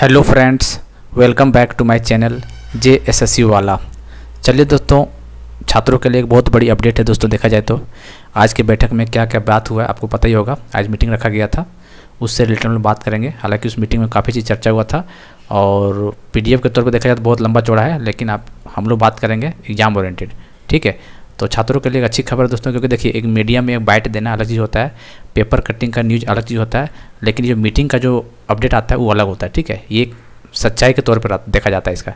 hello friends welcome back to my channel J S S U वाला चलिए दोस्तों छात्रों के लिए एक बहुत बड़ी अपडेट है दोस्तों देखा जाए तो आज के बैठक में क्या क्या बात हुआ है आपको पता ही होगा आज मीटिंग रखा गया था उससे रिलेटेड हम बात करेंगे हालांकि उस मीटिंग में काफ़ी चीज़ चर्चा हुआ था और पी के तौर पर देखा जाए तो बहुत लंबा चौड़ा है लेकिन आप हम लोग बात करेंगे एग्जाम ओरिएटेड ठीक है तो छात्रों के लिए अच्छी खबर दोस्तों क्योंकि देखिए एक मीडिया में बाइट देना अलग चीज़ होता है पेपर कटिंग का न्यूज़ अलग चीज़ होता है लेकिन जो मीटिंग का जो अपडेट आता है वो अलग होता है ठीक है ये सच्चाई के तौर पर देखा जाता है इसका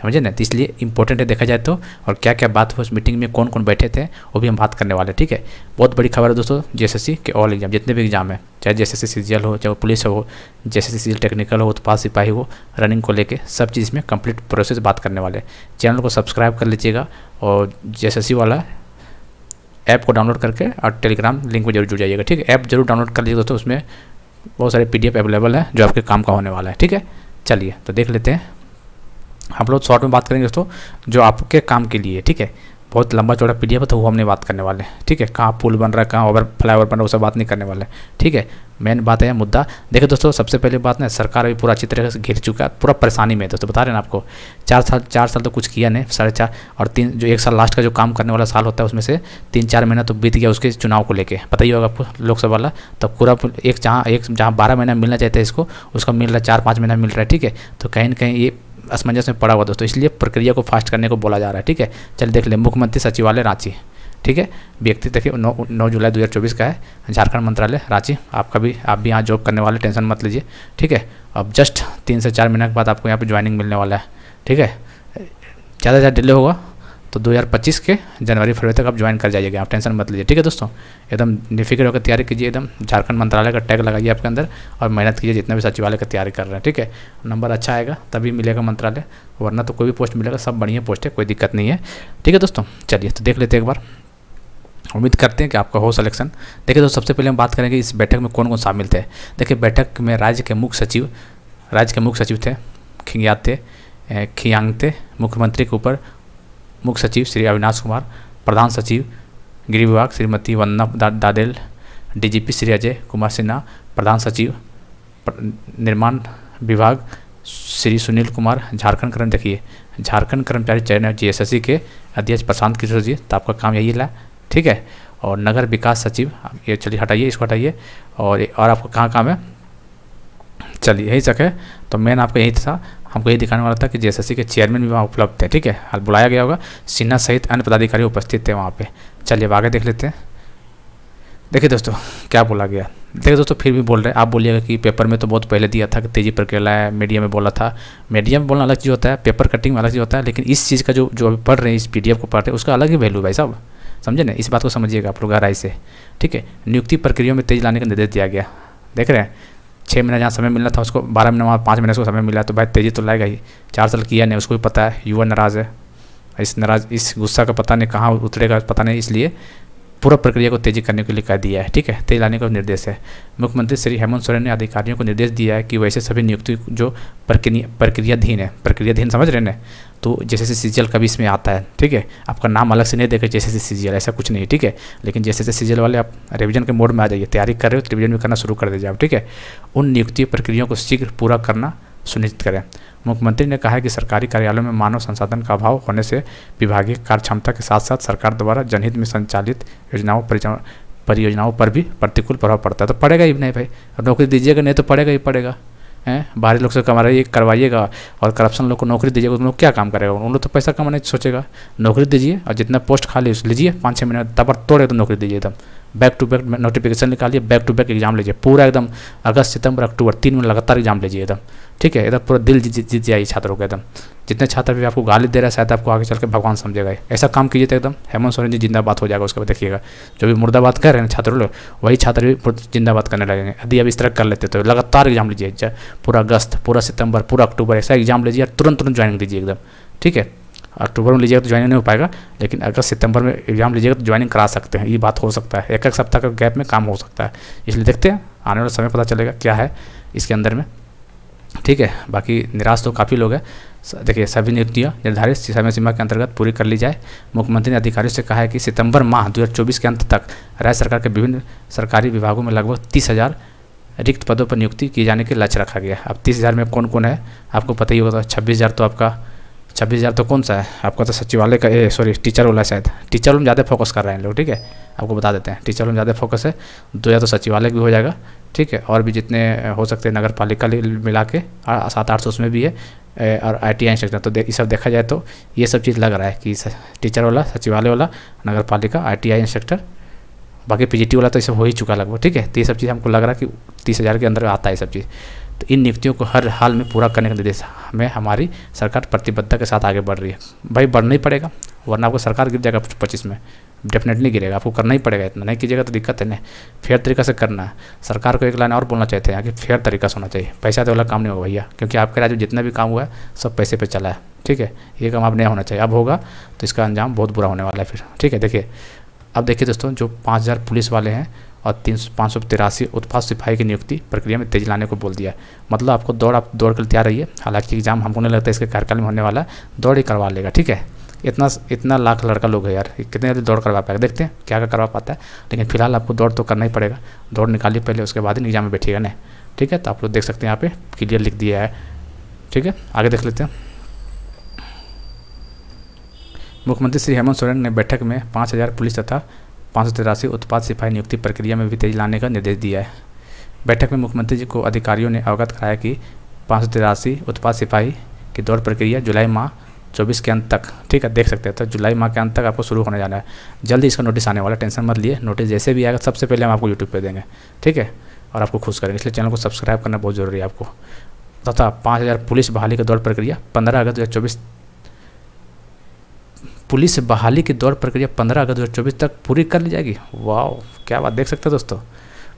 समझे ना तो इसलिए इंपॉर्टेंट है देखा जाए तो और क्या क्या बात हुआ उस मीटिंग में कौन कौन बैठे थे वो भी हम बात करने वाले ठीक है बहुत बड़ी खबर है दोस्तों जे के ऑल एग्जाम जितने भी एग्जाम है चाहे जे एस हो चाहे पुलिस हो जे एस टेक्निकल हो उत्पाद सिपाही हो रनिंग को लेकर सब चीज़ में कंप्लीट प्रोसेस बात करने वाले चैनल को सब्सक्राइब कर लीजिएगा और जे वाला ऐप को डाउनलोड करके और टेलीग्राम लिंक में जरूर जुड़ जाइएगा ठीक है ऐप जरूर डाउनलोड कर लीजिए दोस्तों उसमें बहुत सारे पीडीएफ अवेलेबल है जो आपके काम का होने वाला है ठीक है चलिए तो देख लेते हैं हम लोग शॉर्ट में बात करेंगे दोस्तों जो आपके काम के लिए ठीक है बहुत लंबा चौड़ा पी है तो वो हमने बात करने वाले हैं ठीक है कहाँ पुल बन रहा है कहाँ ओवर फ्लाई ओवर बन रहा है उससे बात नहीं करने वाले ठीक है मेन बात है मुद्दा देखो दोस्तों सबसे पहले बात ना सरकार अभी पूरा अच्छी तरह से घिर चुका है पूरा परेशानी में है दोस्तों बता रहे हैं आपको चार साल चार साल तो कुछ किया नहीं साढ़े चार और तीन जो एक साल लास्ट का जो काम करने वाला साल होता है उसमें से तीन चार महीना तो बीत गया उसके चुनाव को लेकर पता ही होगा आपको लोकसभा वाला तो पूरा एक जहाँ एक जहाँ बारह महीना मिलना चाहते हैं इसको उसका मिल रहा है चार पाँच महीना मिल रहा है ठीक है तो कहीं ना कहीं ये असमंजस में पड़ा हुआ दोस्तों इसलिए प्रक्रिया को फास्ट करने को बोला जा रहा है ठीक है चल देख लें मुख्यमंत्री सचिवालय रांची ठीक है व्यक्ति देखिए नौ नौ जुलाई चौबीस का है झारखंड मंत्रालय रांची आपका भी आप भी यहाँ जॉब करने वाले टेंशन मत लीजिए ठीक है अब जस्ट तीन से चार महीने के बाद आपको यहाँ पर ज्वाइनिंग मिलने वाला है ठीक है ज़्यादा ज़्यादा डिले होगा तो 2025 के जनवरी फरवरी तक आप ज्वाइन कर जाइएगा आप टेंशन मत लीजिए ठीक है दोस्तों एकदम निफिक्र होकर तैयारी कीजिए एकदम झारखंड मंत्रालय का टैग लगाइए आपके अंदर और मेहनत कीजिए जितना भी सचिवालय का तैयारी कर रहे हैं ठीक है नंबर अच्छा आएगा तभी मिलेगा मंत्रालय वरना तो कोई भी पोस्ट मिलेगा सब बढ़िया पोस्ट है कोई दिक्कत नहीं है ठीक है दोस्तों चलिए तो देख लेते एक बार उम्मीद करते हैं कि आपका हो सलेक्शन देखिए दोस्तों सबसे पहले हम बात करेंगे इस बैठक में कौन कौन शामिल थे देखिए बैठक में राज्य के मुख्य सचिव राज्य के मुख्य सचिव थे खिंगयात थे खियांग थे मुख्यमंत्री के ऊपर मुख्य सचिव श्री अविनाश कुमार प्रधान सचिव गृह विभाग श्रीमती वंदना दादेल डीजीपी श्री अजय कुमार सिन्हा प्रधान सचिव निर्माण विभाग श्री सुनील कुमार झारखंड कर्म देखिए झारखंड कर्मचारी चयन जी के अध्यक्ष प्रशांत किशोर जी तो आपका काम यही है ठीक है और नगर विकास सचिव ये चलिए हटाइए इसको हटाइए और और आपका कहाँ काम है चलिए यही सक है तो मेन आपका यही था हमको ये दिखाने वाला था कि जे के चेयरमैन भी वहाँ उपलब्ध थे ठीक है हाल बुलाया गया होगा सिन्हा सहित अन्य पदाधिकारी उपस्थित थे वहाँ पर चलिए अब आगे देख लेते हैं देखिए दोस्तों क्या बोला गया देखिए दोस्तों फिर भी बोल रहे हैं आप बोलिएगा कि पेपर में तो बहुत पहले दिया था कि तेज़ी प्रक्रिया है मीडिया में बोला था मीडिया में बोलना अलग चीज़ होता है पेपर कटिंग में अलग चीज़ होता है लेकिन इस चीज़ का जो जो अभी पढ़ रहे हैं इस पी को पढ़ रहे हैं उसका अलग ही वैल्यू भाई साहब समझे ना इस बात को समझिएगा आप लोग गहराई से ठीक है नियुक्ति प्रक्रिया में तेज़ लाने का निर्देश दिया गया देख रहे हैं छः महीना जहाँ समय मिलना था उसको बारह महीना वहाँ पाँच महीने उसको समय मिला तो भाई तेज़ी तो लाएगा ही चार साल किया नहीं उसको भी पता है युवा नाराज़ है इस नाराज इस गुस्सा का पता नहीं कहाँ उतरेगा पता नहीं इसलिए पूरा प्रक्रिया को तेजी करने के लिए कह दिया है ठीक है तेज लाने का निर्देश है मुख्यमंत्री श्री हेमंत सोरेन ने अधिकारियों को निर्देश दिया है कि वैसे सभी नियुक्ति जो प्रक्रिया प्रक्रियाधीन है प्रक्रियाधीन समझ रहे हैं तो जैसे जैसे सी का भी इसमें आता है ठीक है आपका नाम अलग से नहीं देगा जैसे जैसे सी ऐसा कुछ नहीं है ठीक है लेकिन जैसे जैसे सी वाले आप रिविजन के मोड में आ जाइए तैयारी कर रहे हो तो रिविजन भी करना शुरू कर दीजिए आप ठीक है उन नियुक्ति प्रक्रियाओं को शीघ्र पूरा करना सुनिश्चित करें मुख्यमंत्री ने कहा है कि सरकारी कार्यालयों में मानव संसाधन का अभाव होने से विभागीय कार्यक्षमता के साथ साथ सरकार द्वारा जनहित में संचालित योजनाओं परियोजनाओं पर भी प्रतिकूल प्रभाव पड़ता है तो पड़ेगा ही नहीं भाई नौकरी दीजिएगा नहीं तो पड़ेगा ही पड़ेगा हैं बाहरी लोग से कमाइए करवाइएगा और करप्शन लोग को नौकरी दीजिएगा उन लोग क्या काम करेगा उन लोग तो पैसा कमाने सोचेगा नौकरी दीजिए और जितना पोस्ट खाली उस लीजिए पाँच छः महीने पर तोड़े तो नौकरी दीजिए एकदम बैक टू बैक नोटिफिकेशन निकालिए बैक टू बैक एग्जाम लीजिए पूरा एकदम अगस्त सितंबर अक्टूबर तीन में लगातार एग्जाम लीजिए एकदम ठीक है एकदम पूरा दिल जीत जाइए छात्रों को एकदम जितने छात्र भी आपको गाली दे रहा है शायद आपको आगे चल के भगवान समझेगा ऐसा काम कीजिए तो एकदम हेमंत सोरेन जी जिंदाबाद हो जाएगा उसके बाद देखिएगा जो भी मुर्दाबाद कर रहे हैं छात्रों लोग वही छात्र भी जिंदाबाद करने लगेंगे यदि अब इस तरह कर लेते तो लगातार एग्जाम लीजिए पूरा अगस्त पूरा सितंबर पूरा अक्टूबर ऐसा एग्जाम लीजिए तुरंत तुरंत ज्वाइनिंग दीजिए एकदम ठीक है अक्टूबर में लीजिएगा तो ज्वाइनिंग नहीं हो पाएगा लेकिन अगर सितंबर में एग्जाम लीजिएगा तो ज्वाइनिंग करा सकते हैं ये बात हो सकता है एक एक सप्ताह का गैप में काम हो सकता है इसलिए देखते हैं आने वाला समय पता चलेगा क्या है इसके अंदर में ठीक है बाकी निराश तो काफ़ी लोग हैं देखिए सभी नियुक्तियाँ निर्धारित समय सीमा के अंतर्गत पूरी कर ली जाए मुख्यमंत्री ने अधिकारियों से कहा है कि सितंबर माह 2024 के अंत तक राज्य सरकार के विभिन्न सरकारी विभागों में लगभग तीस हज़ार रिक्त पदों पर नियुक्ति किए जाने के लक्ष्य रखा गया है अब तीस हज़ार में कौन कौन है आपको पता ही होगा छब्बीस हज़ार तो आपका छब्बीस हज़ार तो कौन सा है आपका तो सचिवालय का सॉरी टीचर वाला शायद टीचर रूम ज़्यादा फोकस कर रहे हैं लोग ठीक है आपको बता देते हैं टीचर रूम ज़्यादा फोकस है दो हज़ार तो सचिवालय भी हो जाएगा ठीक है और भी जितने हो सकते हैं नगर पालिका मिला के सात आठ सौ उसमें भी है और आई टी आई इंस्ट्रक्टर तो ये सब देखा जाए तो ये सब चीज़ लग रहा है कि टीचर वाला सचिवालय वाला नगर पालिका आई टी आई इंस्ट्रक्टर बाकी पी जी टी वाला तो ये सब हो ही चुका लगभग ठीक है तो ये सब चीज़ हमको लग रहा है कि तीस हज़ार के अंदर आता है ये सब चीज़ तो इन नियुक्तियों को हर हाल में पूरा करने का निर्देश हमें हमारी सरकार प्रतिबद्धता के साथ आगे बढ़ रही है भाई बढ़ना ही पड़ेगा वरना आपको सरकार गिर जाएगा पच्चीस में डेफिनेटली गिरेगा आपको करना ही पड़ेगा इतना नहीं कीजिएगा तो दिक्कत है ना फेयर तरीका से करना है सरकार को एक लाइन और बोलना चाहते हैं कि फेयर तरीका से होना चाहिए पैसा तो वाला काम नहीं होगा भैया क्योंकि आपके राज्य में जितना भी काम हुआ है सब पैसे पर चला है ठीक है ये काम अब नहीं होना चाहिए अब होगा तो इसका अंजाम बहुत बुरा होने वाला है फिर ठीक है देखिए अब देखिए दोस्तों जो पाँच हज़ार पुलिस वाले हैं और तीन सौ पाँच सौ तिरासी उत्पाद सिपाही की नियुक्ति प्रक्रिया में तेजी लाने को बोल दिया मतलब आपको दौड़ आप दौड़ कर तैयार रहिए हालांकि एग्जाम हमको नहीं लगता इसके कार्यकाल में होने वाला दौड़ ही करवा लेगा ठीक है इतना इतना लाख लड़का लोग है यार कितने जल्दी दौड़ करवा पाएगा देखते हैं क्या क्या करवा पाता है लेकिन फिलहाल आपको दौड़ तो करना ही पड़ेगा दौड़ निकालिए पहले उसके बाद ही एग्जाम में बैठिएगा ना ठीक है तो आप लोग देख सकते हैं यहाँ पे क्लियर लिख दिया है ठीक है आगे देख लेते हैं मुख्यमंत्री श्री हेमंत सोरेन ने बैठक में पाँच हज़ार पुलिस तथा पाँच सौ तिरासी उत्पाद सिपाही नियुक्ति प्रक्रिया में भी तेजी लाने का निर्देश दिया है बैठक में मुख्यमंत्री जी को अधिकारियों ने अवगत कराया कि पाँच सौ तिरासी उत्पाद सिपाही की दौड़ प्रक्रिया जुलाई माह चौबीस के अंत तक ठीक है देख सकते हैं तो जुलाई माह के अंत तक आपको शुरू होने जाना है जल्दी इसका नोटिस आने वाला टेंशन मत लिए नोटिस जैसे भी आएगा सबसे पहले हम आपको यूट्यूब पर देंगे ठीक है और आपको खुश करेंगे इसलिए चैनल को सब्सक्राइब करना बहुत जरूरी है आपको तथा पाँच हज़ार पुलिस बहाली की दौड़ प्रक्रिया पंद्रह अगस्त दो हज़ार चौबीस पुलिस बहाली की दौड़ प्रक्रिया 15 अगस्त 2024 तक पूरी कर ली जाएगी वाह क्या बात देख सकते हो दोस्तों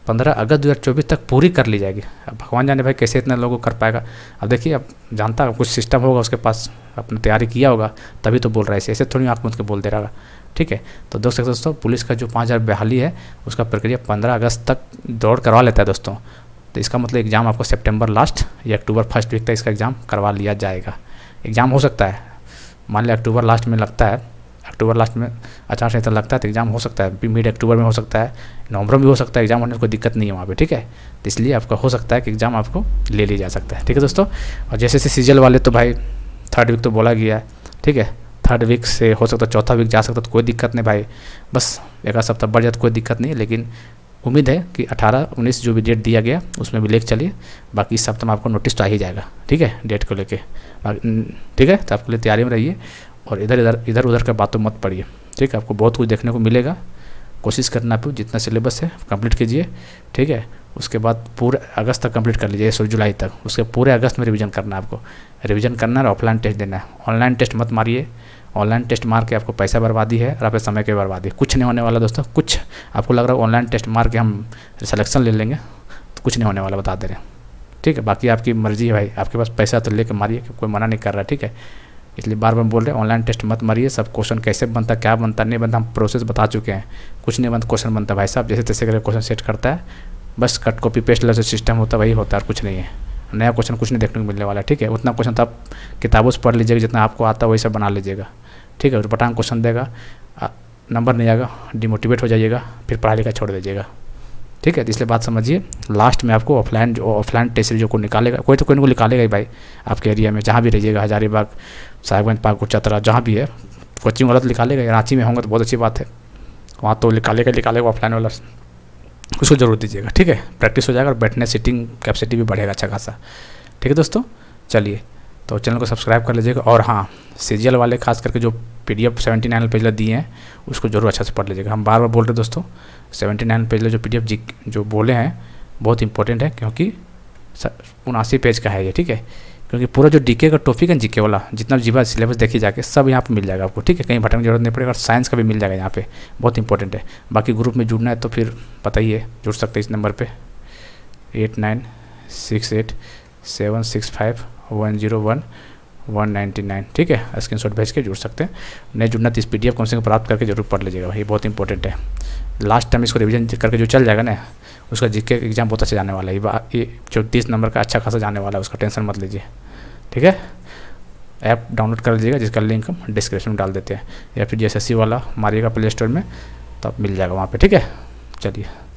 15 अगस्त 2024 तक पूरी कर ली जाएगी अब भगवान जाने भाई कैसे इतने लोगों को कर पाएगा अब देखिए अब जानता है कुछ सिस्टम होगा उसके पास अपने तैयारी किया होगा तभी तो बोल रहा है ऐसे ऐसे थोड़ी आँख मुझ के बोल दे रहा ठीक है तो दोस्त सकते दोस्तों पुलिस का जो पाँच हज़ार बहाली है उसका प्रक्रिया पंद्रह अगस्त तक दौड़ करवा लेता है दोस्तों तो इसका मतलब एग्ज़ाम आपको सेप्टेम्बर लास्ट या अक्टूबर फर्स्ट वीक तक इसका एग्ज़ाम करवा लिया जाएगा एग्ज़ाम हो सकता है मान लिया अक्टूबर लास्ट में लगता है अक्टूबर लास्ट में आचार संहिता लगता है तो एग्ज़ाम हो सकता है मिड अक्टूबर में हो सकता है नवंबर में भी हो सकता है एग्ज़ाम होने में कोई दिक्कत नहीं है वहाँ पे ठीक है तो इसलिए आपका हो सकता है कि एग्ज़ाम आपको ले लिया जा सकता है ठीक है दोस्तों और जैसे जैसे सीजल वाले तो भाई थर्ड वीक तो बोला गया है ठीक है थर्ड वीक से हो सकता है चौथा वीक जा सकता तो कोई दिक्कत नहीं भाई बस एक सप्ताह बढ़ जाता तो कोई दिक्कत नहीं लेकिन उम्मीद है कि 18 19 जो भी डेट दिया गया उसमें भी लेकर चलिए बाकी इस में तो आपको नोटिस तो आ ही जाएगा ठीक है डेट को लेके ठीक है तो आपके लिए तैयारी में रहिए और इधर इधर इधर उधर का बातों मत पढ़िए ठीक है आपको बहुत कुछ देखने को मिलेगा कोशिश करना आप जितना सिलेबस है कंप्लीट कीजिए ठीक है उसके बाद पूरे अगस्त तक कंप्लीट कर लीजिए सॉरी जुलाई तक उसके पूरे अगस्त में रिविज़न करना है आपको रिविज़न करना है और ऑफलाइन टेस्ट देना है ऑनलाइन टेस्ट मत मारिए ऑनलाइन टेस्ट मार के आपको पैसा बर्बादी है और आपके समय की बर्बादी कुछ नहीं होने वाला दोस्तों कुछ आपको लग रहा है ऑनलाइन टेस्ट मार के हम सिलेक्शन ले लेंगे तो कुछ नहीं होने वाला बता दे रहे हैं ठीक है बाकी आपकी मर्जी है भाई आपके पास पैसा तो लेकर मारिए कोई मना नहीं कर रहा ठीक है इसलिए बार बार बोल रहे हैं ऑनलाइन टेस्ट मत मारिए सब क्वेश्चन कैसे बनता क्या बनता नहीं बनता हम प्रोसेस बता चुके हैं कुछ नहीं बनता क्वेश्चन बनता भाई साहब जैसे तैसे करके क्वेश्चन सेट करता है बस कट कॉपी पेस्ट लगे सिस्टम होता है वही होता है और कुछ नहीं है नया क्वेश्चन कुछ नहीं देखने को मिलने वाला ठीक है उतना क्वेश्चन तो आप किताबों से पढ़ लीजिएगा जितना आपको आता है वही सब बना लीजिएगा ठीक है पटांग क्वेश्चन देगा नंबर नहीं आएगा डिमोटिवेट हो जाइएगा फिर पढ़ाई लिखा छोड़ दीजिएगा ठीक है तो इसलिए बात समझिए लास्ट में आपको ऑफलाइन जो ऑफलाइन टेस्ट जो को निकालेगा कोई तो कोई को निकालेगा ही भाई आपके एरिया में जहाँ भी रहिएगा हजारीबाग साहेबगंज पार्क चतरा जहाँ भी है कोचिंग वाला तो निकालेगा रांची में होंगे तो बहुत अच्छी बात है वहाँ तो निकालेगा निकालेगा ऑफलाइन वाला उसको जरूर दीजिएगा ठीक है प्रैक्टिस हो जाएगा और बैठने सीटिंग कैपेसिटी भी बढ़ेगा अच्छा खासा ठीक है दोस्तों चलिए तो चैनल को सब्सक्राइब कर लीजिएगा और हाँ सीजियल वाले खास करके जो P D F seventy nine पेजला दिए हैं उसको जरूर अच्छा से पढ़ लीजिएगा हम बार बार बोल रहे दोस्तों सेवेंटी नाइन पेजला जो पी डी एफ जी जो बोले हैं बहुत इंपॉर्टेंट है क्योंकि उनासी पेज का है ये ठीक है क्योंकि पूरा जो डीके का टॉपिक है जीके वाला जितना जीवा सिलेबस देखिए जाके सब यहाँ पर मिल जाएगा आपको ठीक है कहीं भटकने की जरूरत नहीं पड़ेगा और साइंस का भी मिल जाएगा यहाँ पे बहुत इंपॉर्टेंट है बाकी ग्रुप में जुड़ना है तो फिर बताइए जुड़ सकते हैं इस नंबर पे eight nine six eight seven six five one zero one 199 ठीक है स्क्रीनशॉट भेज के जुड़ सकते हैं नहीं जुड़ना तो इस पीडीएफ कम से कम प्राप्त करके जरूर पढ़ लीजिएगा भाई बहुत इंपॉर्टेंट है लास्ट टाइम इसको रिवीजन करके जो चल जाएगा ना उसका जीके एग्जाम बहुत अच्छा जाने वाला है ये तीस नंबर का अच्छा खासा जाने वाला है उसका टेंशन मत लीजिए ठीक है ऐप डाउनलोड कर लीजिएगा जिसका लिंक हम डिस्क्रिप्शन में डाल देते हैं या फिर जी वाला मारिएगा प्ले स्टोर में तो मिल जाएगा वहाँ पर ठीक है चलिए